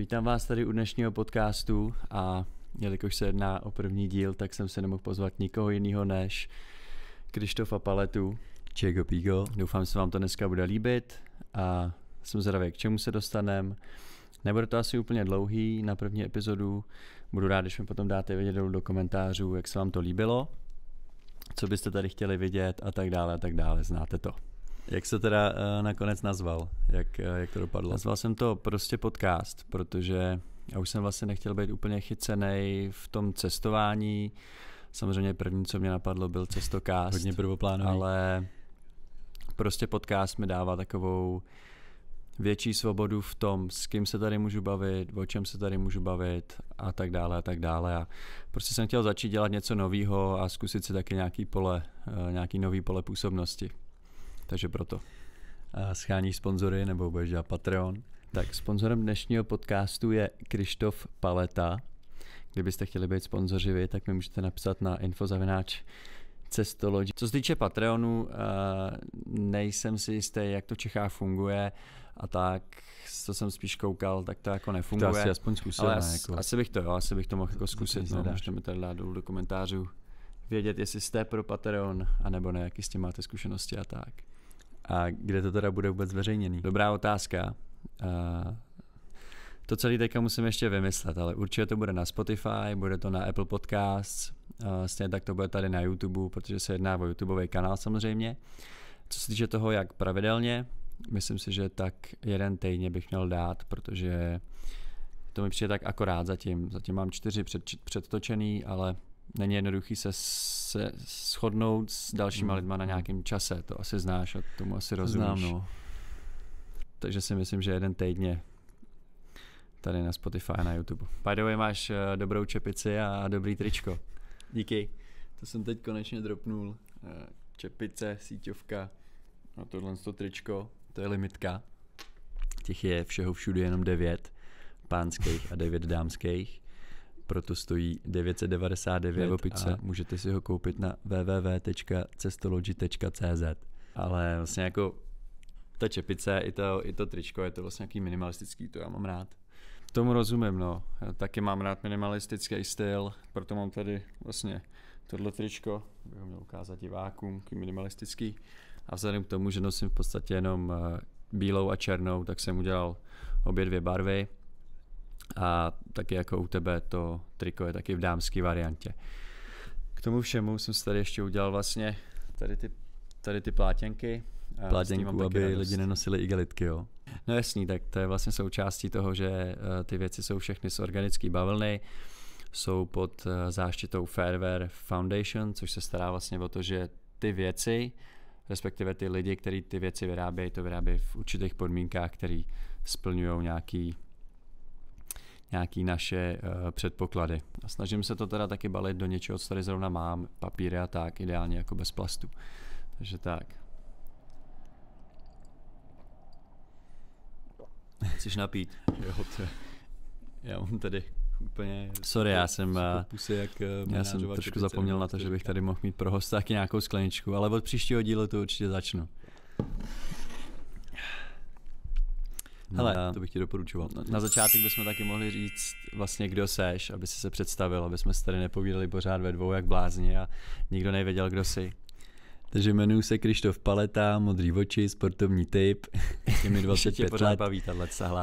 Vítám vás tady u dnešního podcastu a jelikož se jedná o první díl, tak jsem se nemohl pozvat nikoho jiného než Krištofa Paletu. Čego Pigo. Doufám, že se vám to dneska bude líbit a jsem zvědavý, k čemu se dostaneme. Nebude to asi úplně dlouhý na první epizodu. Budu rád, když mi potom dáte vědět do komentářů, jak se vám to líbilo, co byste tady chtěli vidět a tak dále a tak dále. Znáte to. Jak se teda uh, nakonec nazval? Jak, uh, jak to dopadlo? Nazval jsem to prostě podcast, protože já už jsem vlastně nechtěl být úplně chycený v tom cestování. Samozřejmě první, co mě napadlo, byl cestokást. Hodně prvoplánový. Ale prostě podcast mi dává takovou větší svobodu v tom, s kým se tady můžu bavit, o čem se tady můžu bavit a tak dále a tak dále. A prostě jsem chtěl začít dělat něco nového a zkusit si taky nějaký pole, eh, nějaký nový pole působnosti takže proto. A scháníš sponzory nebo budeš dělat Patreon? Tak sponzorem dnešního podcastu je Krištof Paleta. Kdybyste chtěli být sponzoři vy, tak mi můžete napsat na infozavináč Cestology. Co se týče Patreonu, eh, nejsem si jistý, jak to v Čechách funguje a tak, co jsem spíš koukal, tak to jako nefunguje. To asi aspoň zkusil. Ale ne, jako... asi bych to, jo, asi bych to mohl jako zkusit. no, můžete mi tady dát do komentářů, vědět, jestli jste pro Patreon, anebo ne, jaký s tím máte zkušenosti a tak. A kde to teda bude vůbec zveřejněný? Dobrá otázka. A to celé teďka musím ještě vymyslet, ale určitě to bude na Spotify, bude to na Apple Podcasts, stejně tak to bude tady na YouTube, protože se jedná o YouTubeový kanál samozřejmě. Co se týče toho, jak pravidelně, myslím si, že tak jeden týdně bych měl dát, protože to mi přijde tak akorát zatím. Zatím mám čtyři před, předtočený, ale není jednoduchý se, se shodnout s dalšíma hmm. lidma na nějakém čase. To asi znáš a tomu asi rozumíš. Znám, no. Takže si myslím, že jeden týdně tady na Spotify a na YouTube. By the way, máš eh, dobrou čepici a dobrý tričko. Díky. To jsem teď konečně dropnul. Eh, čepice, síťovka a no, tohle to tričko, to je limitka. Těch je všeho všude jenom devět pánských a devět dámských proto stojí 999 Nebo a můžete si ho koupit na www.cestology.cz. Ale vlastně jako ta čepice i to, i to tričko, je to vlastně nějaký minimalistický, to já mám rád. Tomu rozumím, no. Já taky mám rád minimalistický styl, proto mám tady vlastně tohle tričko, bych ho měl ukázat divákům, minimalistický. A vzhledem k tomu, že nosím v podstatě jenom eh, bílou a černou, tak jsem udělal obě dvě barvy. A taky jako u tebe to triko je taky v dámské variantě. K tomu všemu jsem si tady ještě udělal vlastně tady ty, tady ty plátěnky. Plátěnku, aby radost. lidi nenosili igelitky, jo? No jasný, tak to je vlastně součástí toho, že eh, ty věci jsou všechny z organické bavlny, jsou pod eh, záštitou Fairware Foundation, což se stará vlastně o to, že ty věci, respektive ty lidi, kteří ty věci vyrábějí, to vyrábějí v určitých podmínkách, které splňují nějaký nějaké naše uh, předpoklady. A snažím se to teda taky balit do něčeho, co tady zrovna mám, papíry a tak, ideálně jako bez plastu. Takže tak. Chceš napít? jo, to, já mám tady úplně... Sorry, já jsem, eh, pusy, jak eh, já jsem trošku zapomněl na to, že bych tady mohl mít pro hosta taky nějakou skleničku, ale od příštího dílu to určitě začnu. Hele, na, to bych ti doporučoval. Na, na začátek bychom taky mohli říct vlastně, kdo seš, aby si se představil, aby jsme se tady nepovídali pořád ve dvou jak blázni a nikdo nevěděl, kdo jsi. Takže jmenuji se Krištof Paleta, modrý oči, sportovní typ, je mi 25 pořád let. baví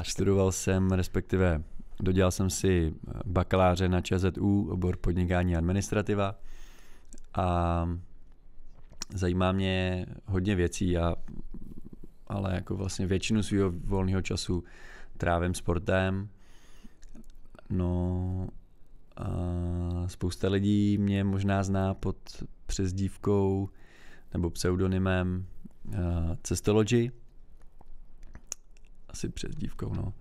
Studoval jsem, respektive dodělal jsem si bakaláře na ČZU, obor podnikání a administrativa a zajímá mě hodně věcí a ale jako vlastně většinu svého volného času trávím sportem. No a spousta lidí mě možná zná pod přezdívkou nebo pseudonymem Cestology. Asi přezdívkou, no.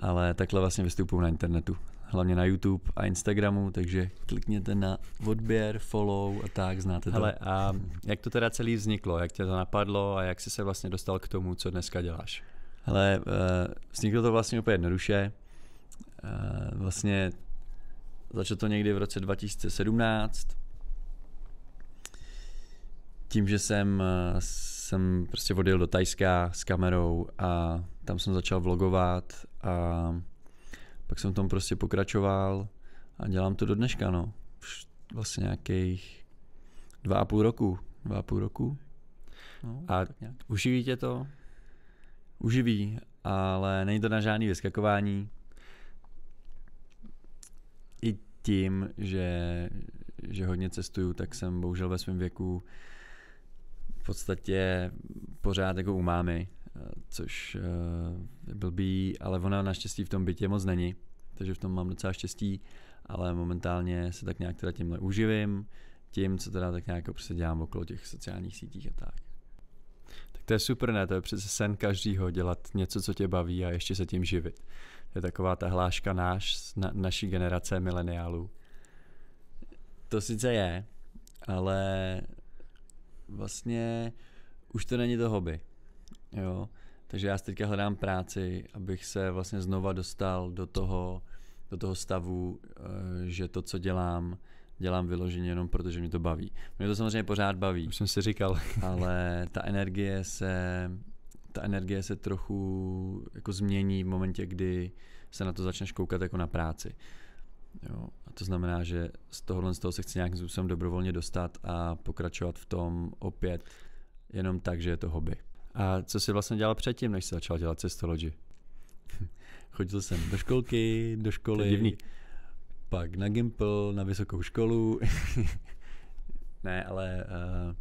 Ale takhle vlastně vystupuji na internetu hlavně na YouTube a Instagramu, takže klikněte na odběr, follow a tak, znáte to. Ale a jak to teda celý vzniklo, jak tě to napadlo a jak jsi se vlastně dostal k tomu, co dneska děláš? Hele, eh, vzniklo to vlastně úplně jednoduše. Eh, vlastně začalo to někdy v roce 2017. Tím, že jsem, eh, jsem prostě odjel do Tajska s kamerou a tam jsem začal vlogovat a pak jsem tom prostě pokračoval a dělám to do dneška, no. Už vlastně nějakých dva a půl roku. Dva a půl roku. No, a uživí tě to? Uživí, ale není to na žádný vyskakování. I tím, že, že hodně cestuju, tak jsem bohužel ve svém věku v podstatě pořád jako u mámy což eh, je blbý, ale ona naštěstí v tom bytě moc není, takže v tom mám docela štěstí, ale momentálně se tak nějak teda tímhle uživím, tím, co teda tak nějak prostě dělám okolo těch sociálních sítích a tak. Tak to je super, ne? To je přece sen každýho dělat něco, co tě baví a ještě se tím živit. To je taková ta hláška náš, na, naší generace mileniálů. To sice je, ale vlastně už to není to hobby. Jo. Takže já teďka hledám práci, abych se vlastně znova dostal do toho, do toho stavu, eh, že to, co dělám, dělám vyloženě jenom protože mě to baví. Mě to samozřejmě pořád baví. Už jsem si říkal. ale ta energie se ta energie se trochu jako změní v momentě, kdy se na to začneš koukat jako na práci. Jo, a to znamená, že z tohohle z toho se chci nějakým způsobem dobrovolně dostat a pokračovat v tom opět jenom tak, že je to hobby. A co jsi vlastně dělal předtím, než jsi začal dělat cestology? Chodil jsem do školky, do školy. divný. Pak na Gimple, na vysokou školu. ne, ale uh,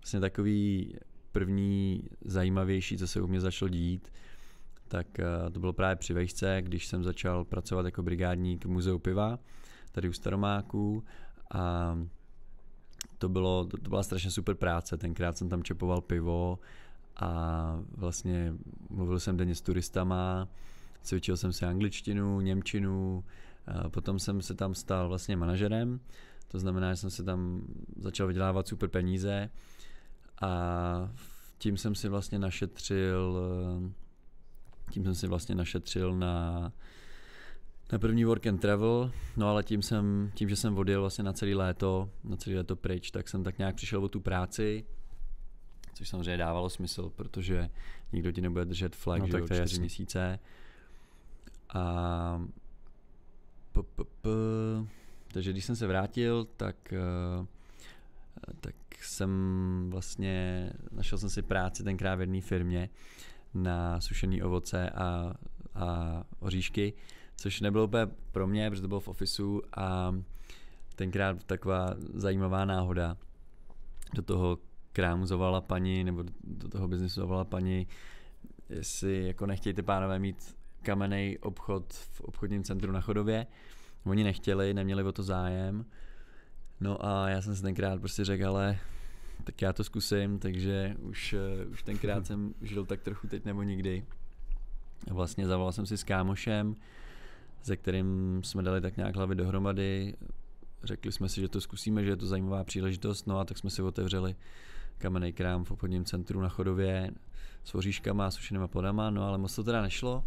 vlastně takový první zajímavější, co se u mě začal dít, tak uh, to bylo právě při vejšce, když jsem začal pracovat jako brigádník v muzeu piva, tady u Staromáků. A to, bylo, to byla strašně super práce. Tenkrát jsem tam čepoval pivo a vlastně mluvil jsem denně s turistama, cvičil jsem se angličtinu, němčinu, a potom jsem se tam stal vlastně manažerem, to znamená, že jsem se tam začal vydělávat super peníze a tím jsem si vlastně našetřil tím jsem si vlastně našetřil na, na první work and travel, no ale tím, jsem, tím, že jsem odjel vlastně na celý léto, na celý léto pryč, tak jsem tak nějak přišel o tu práci, což samozřejmě dávalo smysl, protože nikdo ti nebude držet flag, no, tak to měsíce. A p, p, p, takže když jsem se vrátil, tak eh, tak jsem vlastně, našel jsem si práci tenkrát v jedné firmě na sušený ovoce a, a oříšky, což nebylo úplně pro mě, protože to bylo v ofisu a tenkrát taková zajímavá náhoda. Do toho Krámu zavolala paní, nebo do toho biznesu zavolala paní, jestli jako nechtějte pánové mít kamenný obchod v obchodním centru na Chodově. Oni nechtěli, neměli o to zájem. No a já jsem si tenkrát prostě řekl, ale tak já to zkusím, takže už, eh, už tenkrát jsem žil tak trochu teď nebo nikdy. A vlastně zavolal jsem si s kámošem, se kterým jsme dali tak nějak hlavy dohromady. Řekli jsme si, že to zkusíme, že je to zajímavá příležitost, no a tak jsme si otevřeli kamenný krám v obchodním centru na Chodově s oříškama a sušenýma plodama, no ale moc to teda nešlo.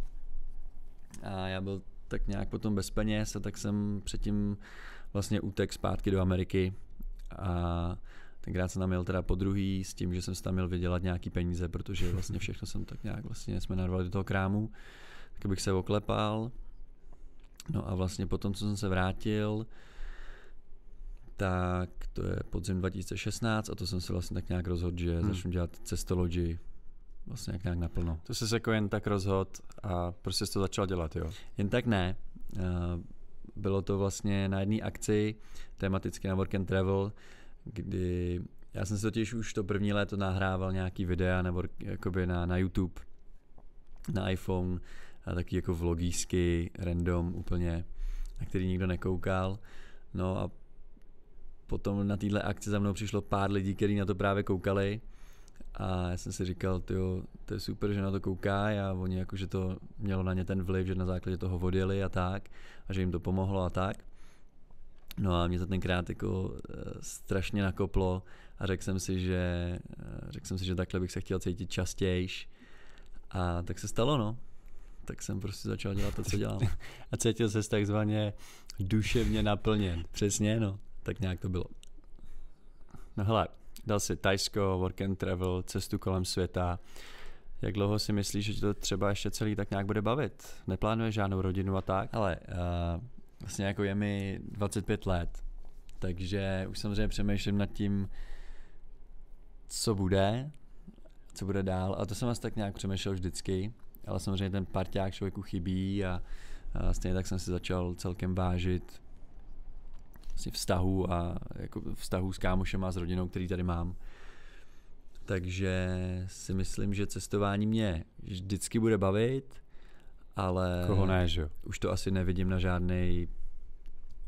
A já byl tak nějak potom bez peněz a tak jsem předtím vlastně útek zpátky do Ameriky a tenkrát jsem tam měl teda po druhý s tím, že jsem se tam měl vydělat nějaký peníze, protože vlastně všechno jsem tak nějak vlastně jsme narvali do toho krámu, tak bych se oklepal. No a vlastně potom, co jsem se vrátil, tak to je podzim 2016 a to jsem se vlastně tak nějak rozhodl, že hmm. začnu dělat cestology vlastně jak nějak naplno. To jsi se jako jen tak rozhodl a prostě jsi to začal dělat, jo? Jen tak ne. Eh, bylo to vlastně na jedné akci, tematicky na Work and Travel, kdy já jsem se totiž už to první léto nahrával nějaký videa na, work, jakoby na, na YouTube, na iPhone, a taky jako vlogísky, random úplně, na který nikdo nekoukal. No a potom na téhle akci za mnou přišlo pár lidí, kteří na to právě koukali. A já jsem si říkal, tyjo, to je super, že na to kouká a oni jako, že to mělo na ně ten vliv, že na základě toho vodili a tak a že jim to pomohlo a tak. No a mě to tenkrát jako eh, strašně nakoplo a řekl jsem si, že, eh, řekl jsem si, že takhle bych se chtěl cítit častějš a tak se stalo no. Tak jsem prostě začal dělat to, co dělám. a cítil se takzvaně duševně naplněn. Přesně no. Tak nějak to bylo. No hele, dal si Tajsko, work and travel, cestu kolem světa. Jak dlouho si myslíš, že to třeba ještě celý tak nějak bude bavit? Neplánuješ žádnou rodinu a tak? Ale uh, eh, vlastně jako je mi 25 let, takže už samozřejmě přemýšlím nad tím, co bude, co bude dál. A to jsem asi tak nějak přemýšlel vždycky, ale samozřejmě ten parťák člověku chybí a, a stejně tak jsem si začal celkem vážit vlastně vztahu a jako vztahu s kámošem a s rodinou, který tady mám. Takže si myslím, že cestování mě vždycky bude bavit, ale Koho ne, že? už to asi nevidím na žádný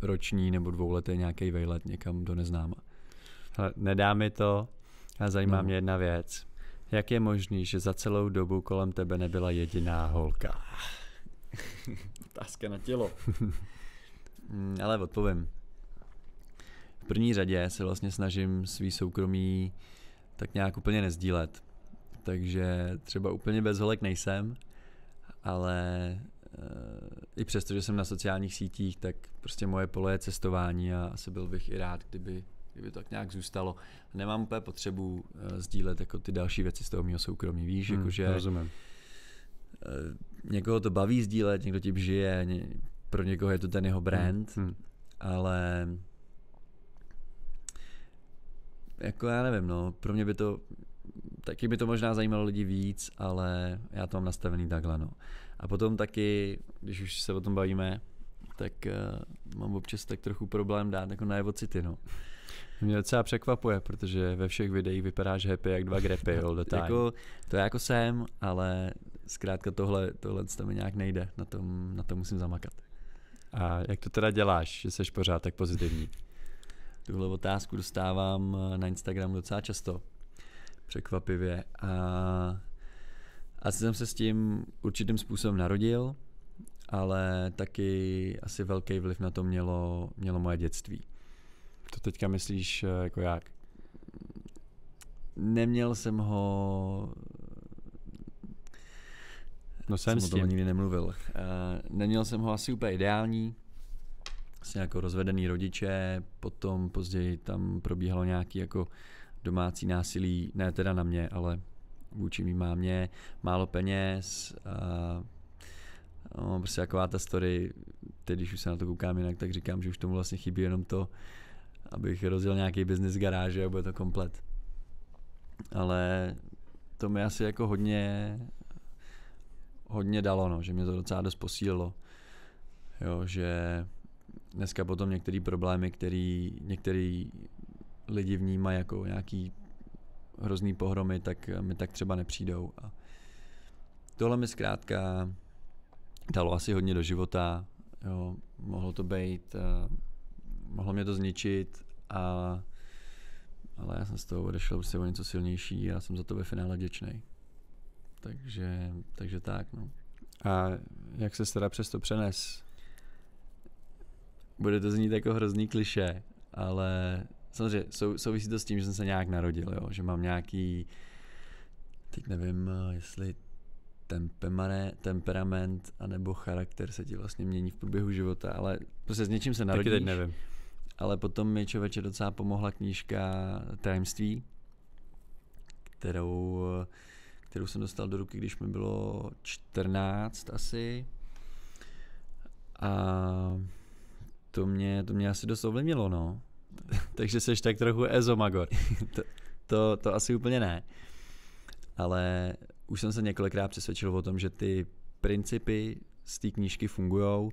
roční nebo dvouletý nějaký vejlet někam do neznáma. Ale nedá mi to a zajímá no. mě jedna věc. Jak je možný, že za celou dobu kolem tebe nebyla jediná holka? Otázka na tělo. Hmm, ale odpovím první řadě se vlastně snažím svý soukromí tak nějak úplně nezdílet. Takže třeba úplně bez holek nejsem, ale eh, i přesto, že jsem na sociálních sítích, tak prostě moje pole je cestování a asi byl bych i rád, kdyby, kdyby to tak nějak zůstalo. Nemám úplně potřebu eh, sdílet jako ty další věci z toho mého soukromí, víš, hmm, jakože... Rozumím. Eh, někoho to baví sdílet, někdo tím žije, pro někoho je to ten jeho brand, hmm. hmm. ale jako já nevím, no, pro mě by to, taky by to možná zajímalo lidi víc, ale já to mám nastavený takhle, no. A potom taky, když už se o tom bavíme, tak uh, mám občas tak trochu problém dát jako na city, no. Mě docela překvapuje, protože ve všech videích vypadáš happy jak dva grepy, all the time. jako, to já jako jsem, ale zkrátka tohle, tohle to mi nějak nejde, na tom, na tom musím zamakat. A jak to teda děláš, že jsi pořád tak pozitivní? Tuhle otázku dostávám eh, na Instagramu docela často, překvapivě. A asi jsem se s tím určitým způsobem narodil, ale taky asi velký vliv na to mělo, mělo moje dětství. To teďka myslíš eh, jako jak? Neměl jsem ho... No jsem, jsem s tím. nikdy nemluvil. Eh, neměl jsem ho asi úplně ideální, vlastně jako rozvedený rodiče, potom později tam probíhalo nějaký jako domácí násilí, ne teda na mě, ale vůči mý mámě, málo peněz, a, no, prostě taková ta story, teď když už se na to koukám jinak, tak říkám, že už tomu vlastně chybí jenom to, abych rozjel nějaký biznis garáže a bude to komplet. Ale to mi asi jako hodně, hodně dalo, no, že mě to docela dost posílilo. Jo, že dneska potom některé problémy, které některý lidi vnímají jako nějaký hrozný pohromy, tak eh, mi tak třeba nepřijdou. A tohle mi zkrátka dalo asi hodně do života. Jo, mohlo to být, eh, mohlo mě to zničit, a, ale já jsem z toho odešel prostě o něco silnější a jsem za to ve finále vděčný. Takže, takže tak, no. A jak se teda přesto přenes bude to znít jako hrozný kliše, ale samozřejmě sou, souvisí to s tím, že jsem se nějak narodil, jo? že mám nějaký, teď nevím, jestli temperament anebo charakter se ti vlastně mění v průběhu života, ale prostě s něčím se narodíš. Taky teď nevím. Ale potom mi člověče docela pomohla knížka Tajemství, kterou, kterou jsem dostal do ruky, když mi bylo 14 asi. A to mě, to mě asi dost ovlivnilo, no. Takže seš tak trochu ezomagor. to, to, to asi úplně ne. Ale už jsem se několikrát přesvědčil o tom, že ty principy z té knížky fungují.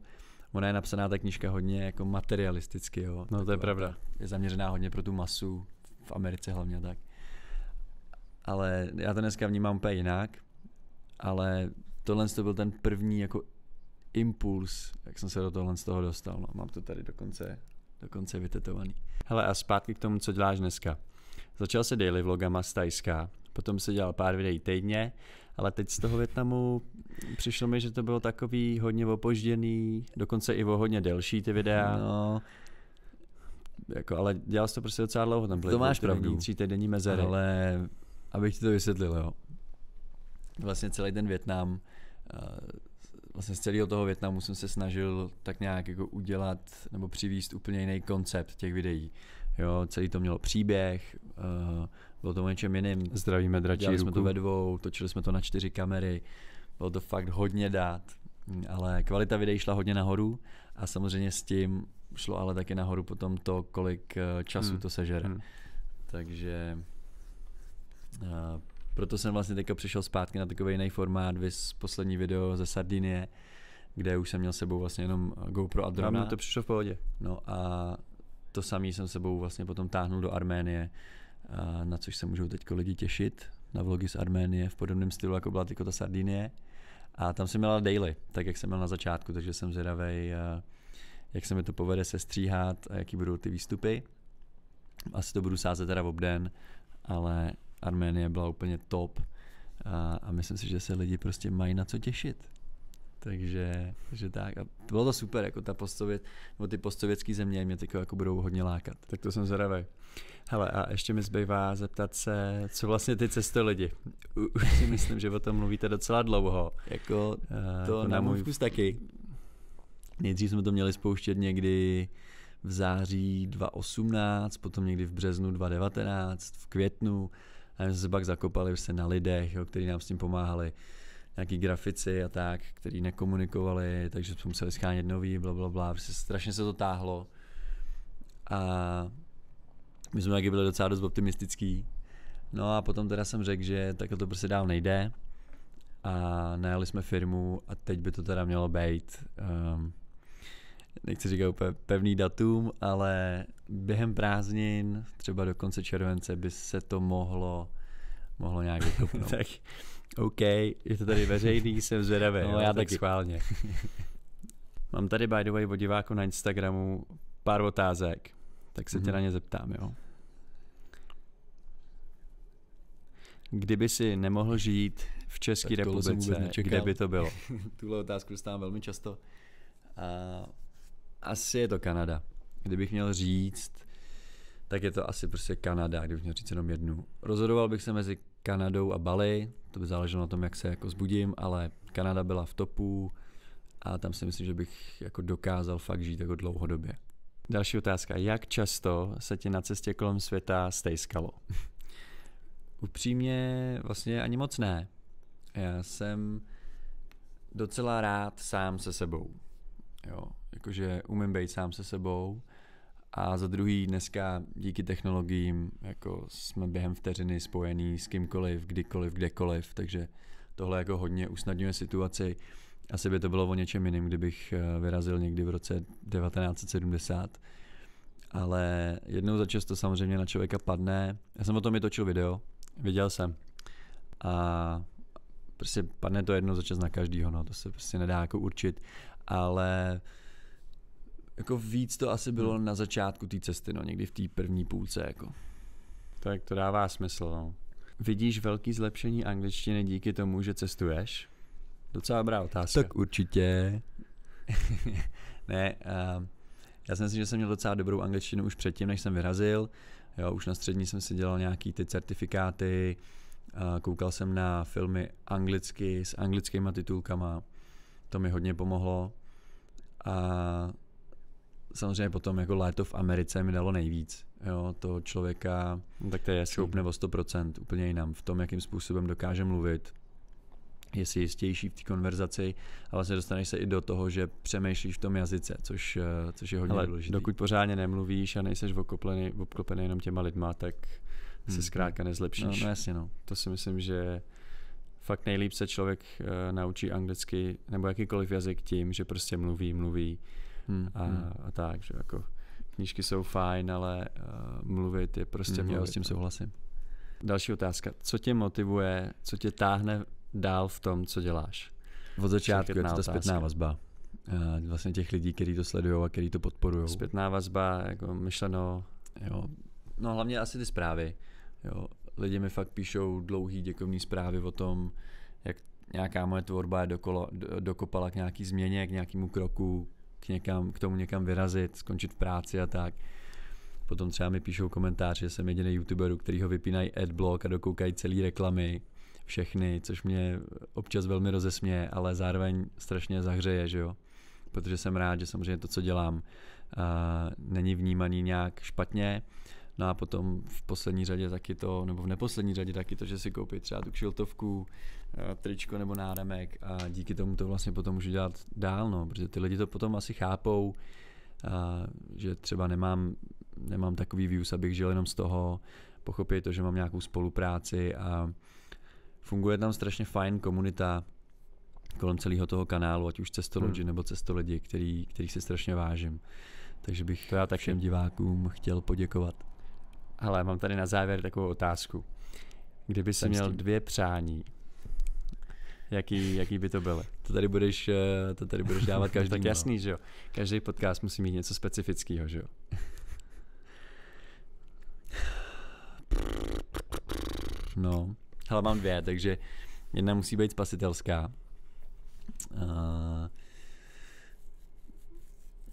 Ona je napsaná ta knížka hodně jako materialisticky. Jo. No to je pravda. Je zaměřená hodně pro tu masu, v Americe hlavně tak. Ale já to dneska vnímám úplně jinak, ale tohle to byl ten první jako impuls, jak jsem se do tohohle z toho dostal. No, mám to tady dokonce, dokonce vytetovaný. Hele a zpátky k tomu, co děláš dneska. Začal se daily vlogama z Tajska, potom se dělal pár videí týdně, ale teď z toho Větnamu přišlo mi, že to bylo takový hodně opožděný, dokonce i o hodně delší ty videa. No. Jako, ale dělal jsi to prostě docela dlouho tam. To máš pravdu. Tři týdenní mezery. Ale abych ti to vysvětlil, jo. Vlastně celý ten Větnam eh, vlastně z celého toho Větnamu jsem se snažil tak nějak jako udělat nebo přivíst úplně jiný koncept těch videí. Jo, celý to mělo příběh, uh, bylo to o něčem jiným. Zdravíme dračí Dělali ruku. jsme to ve dvou, točili jsme to na čtyři kamery, bylo to fakt hodně dát, ale kvalita videí šla hodně nahoru a samozřejmě s tím šlo ale taky nahoru potom to, kolik eh, času hmm. to sežere. Hmm. Takže uh, proto jsem vlastně teďka přišel zpátky na takový jiný formát, vys poslední video ze Sardinie, kde už jsem měl sebou vlastně jenom GoPro a drona. Nám no, to přišlo v pohodě. No a to samý jsem sebou vlastně potom táhnul do Arménie, na což se můžou teď lidi těšit, na vlogy z Arménie v podobném stylu, jako byla ta Sardinie. A tam jsem měl daily, tak jak jsem měl na začátku, takže jsem zvědavý, jak se mi to povede stříhat a jaký budou ty výstupy. Asi to budu sázet teda obden, ale Arménie byla úplně top a, a myslím si, že se lidi prostě mají na co těšit. Takže že tak. A bylo to super, jako ta postsovět, nebo ty postsovětské země mě teď jako budou hodně lákat. Tak to jsem zhradavý. Hele, a ještě mi zbývá zeptat se, co vlastně ty cesty lidi. Už si myslím, že o tom mluvíte docela dlouho. Jako eh, to jako na, na můj vkus taky. Nejdřív jsme to měli spouštět někdy v září 2018, potom někdy v březnu 2019, v květnu a jsme se pak zakopali už se na lidech, jo, kteří nám s tím pomáhali nějaký grafici a tak, který nekomunikovali, takže jsme museli schánět nový, bla, bla, bla. Prostě strašně se to táhlo. A my jsme taky byli docela dost optimistický. No a potom teda jsem řekl, že tak to prostě dál nejde. A najali jsme firmu a teď by to teda mělo být. Um, nechci říkat úplně pevný datum, ale během prázdnin, třeba do konce července, by se to mohlo, mohlo nějak vykopnout. tak, OK, je to tady veřejný, jsem zvědavý. No, já tak taky. schválně. Mám tady by the way od diváku na Instagramu pár otázek, tak se mm-hmm. tě mhm. na ně zeptám, jo. Kdyby si nemohl žít v České republice, kde by to bylo? Tuhle otázku dostávám velmi často. A asi je to Kanada. Kdybych měl říct, tak je to asi prostě Kanada, kdybych měl říct jenom jednu. Rozhodoval bych se mezi Kanadou a Bali, to by záleželo na tom, jak se jako zbudím, ale Kanada byla v topu a tam si myslím, že bych jako dokázal fakt žít jako dlouhodobě. Další otázka. Jak často se ti na cestě kolem světa stejskalo? Upřímně vlastně ani moc ne. Já jsem docela rád sám se sebou. Jo? Jakože umím být sám se sebou a za druhý dneska díky technologiím jako jsme během vteřiny spojený s kýmkoliv, kdykoliv, kdekoliv, takže tohle jako hodně usnadňuje situaci. Asi by to bylo o něčem jiným, kdybych eh, vyrazil někdy v roce 1970, ale jednou za často samozřejmě na člověka padne. Já jsem o tom i točil video, viděl jsem. A prostě padne to jednou za čas na každýho, no, to se prostě nedá jako určit ale jako víc to asi bylo hmm. na začátku té cesty, no, někdy v té první půlce. Jako. Tak to dává smysl. No. Vidíš velký zlepšení angličtiny díky tomu, že cestuješ? Docela dobrá otázka. Tak určitě. ne, uh, já si myslím, že jsem měl docela dobrou angličtinu už předtím, než jsem vyrazil. Jo, už na střední jsem si dělal nějaký ty certifikáty, uh, koukal jsem na filmy anglicky s anglickýma titulkama to mi hodně pomohlo a samozřejmě potom jako léto v Americe mi dalo nejvíc. Jo, to člověka no, tak to je schopné o 100%, úplně jinam. V tom, jakým způsobem dokáže mluvit, je si jistější v té konverzaci a vlastně dostaneš se i do toho, že přemýšlíš v tom jazyce, což, eh, což je hodně důležité. dokud pořádně nemluvíš a nejseš obklopený, obklopený jenom těma lidma, tak hmm. se mhm. zkrátka nezlepšíš. No, no jasně, no. To si myslím, že fakt nejlíp se člověk uh, naučí anglicky nebo jakýkoliv jazyk tím, že prostě mluví, mluví hmm, a, hmm. a tak, že jako knížky jsou fajn, ale uh, mluvit je prostě hmm, mluvit. s tím souhlasím. Další otázka. Co tě motivuje, co tě táhne dál v tom, co děláš? Od začátku je to ta zpětná vazba. Uh, vlastně těch lidí, kteří to sledují a kteří to podporují. Zpětná vazba, jako myšleno. Jo. No hlavně asi ty zprávy. Jo lidi mi fakt píšou dlouhý děkovní zprávy o tom, jak nějaká moje tvorba je dokolo, dokopala k nějaký změně, k nějakému kroku, k, někam, k tomu někam vyrazit, skončit v práci a tak. Potom třeba mi píšou komentář, že jsem jediný youtuberu, který ho vypínají adblock a dokoukají celý reklamy, všechny, což mě občas velmi rozesměje, ale zároveň strašně zahřeje, že jo. Protože jsem rád, že samozřejmě to, co dělám, uh, není vnímaný nějak špatně No a potom v poslední řadě taky to, nebo v neposlední řadě taky to, že si koupí třeba tu kšiltovku, eh, tričko nebo náramek a díky tomu to vlastně potom můžu dělat dál, no, protože ty lidi to potom asi chápou, a, eh, že třeba nemám, nemám takový views, abych žil jenom z toho, pochopí to, že mám nějakou spolupráci a funguje tam strašně fajn komunita kolem celého toho kanálu, ať už cestolodi hmm. nebo cestolidi, který, kterých si strašně vážím. Takže bych to já tak všem divákům chtěl poděkovat. Ale mám tady na závěr takovou otázku. Kdyby si měl dvě přání, jaký, jaký by to bylo? To tady budeš, eh, to tady budeš dávat každý. tak no. jasný, že jo. Každý podcast musí mít něco specifického, že jo. No, ale mám dvě, takže jedna musí být spasitelská. Uh,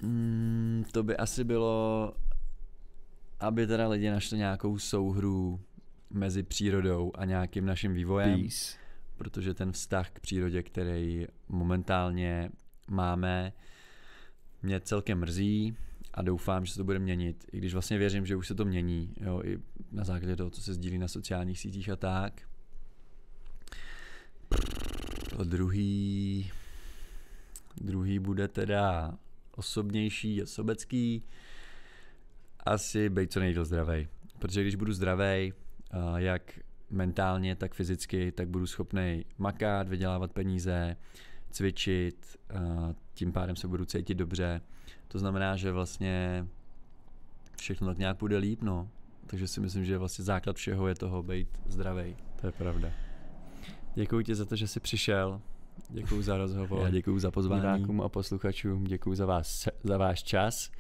mm, to by asi bylo aby teda lidi našli nějakou souhru mezi přírodou a nějakým naším vývojem. Peace. Protože ten vztah k přírodě, který momentálně máme, mě celkem mrzí a doufám, že se to bude měnit. I když vlastně věřím, že už se to mění, jo, i na základě toho, co se sdílí na sociálních sítích a tak. To druhý, druhý bude teda osobnější a sobecký asi být co nejdíl zdravý. Protože když budu zdravý, jak mentálně, tak fyzicky, tak budu schopný makat, vydělávat peníze, cvičit, tím pádem se budu cítit dobře. To znamená, že vlastně všechno tak nějak bude líp, no. Takže si myslím, že vlastně základ všeho je toho být zdravý. To je pravda. Děkuji ti za to, že jsi přišel. Děkuji za rozhovor. Já děkuji za pozvání. Divákům a posluchačům děkuji za, vás, za váš čas.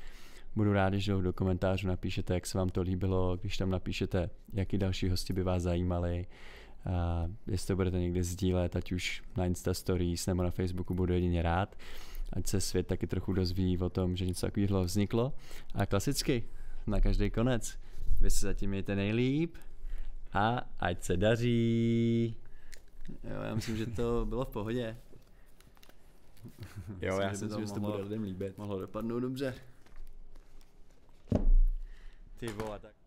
Budu rád, když do komentářů napíšete, jak se vám to líbilo, když tam napíšete, jaký další hosti by vás zajímali, a jestli to budete někde sdílet, ať už na Insta Stories nebo na Facebooku, budu jedině rád. Ať se svět taky trochu dozví o tom, že něco takového vzniklo. A klasicky, na každý konec, vy se zatím mějte nejlíp a ať se daří. Jo, já myslím, že to bylo v pohodě. Jo, myslím, já si myslím, že to bude lidem líbit. Mohlo dopadnout dobře. Ty vole, tak...